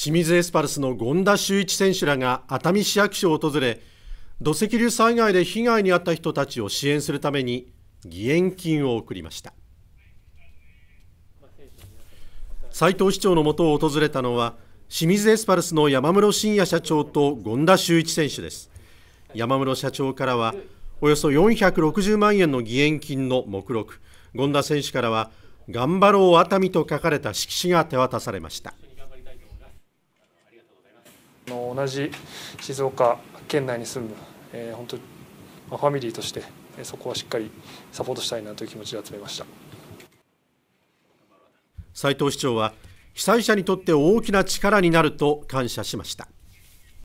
清水エスパルスの権田修一選手らが熱海市役所を訪れ土石流災害で被害に遭った人たちを支援するために義援金を送りました斉藤市長のもとを訪れたのは清水エスパルスの山室慎也社長と権田修一選手です山室社長からはおよそ460万円の義援金の目録権田選手からは頑張ろう熱海と書かれた色紙が手渡されましたの同じ静岡県内に住む、えー、本当、まファミリーとしてえそこはしっかりサポートしたいなという気持ちで集めました斉藤市長は被災者にとって大きな力になると感謝しました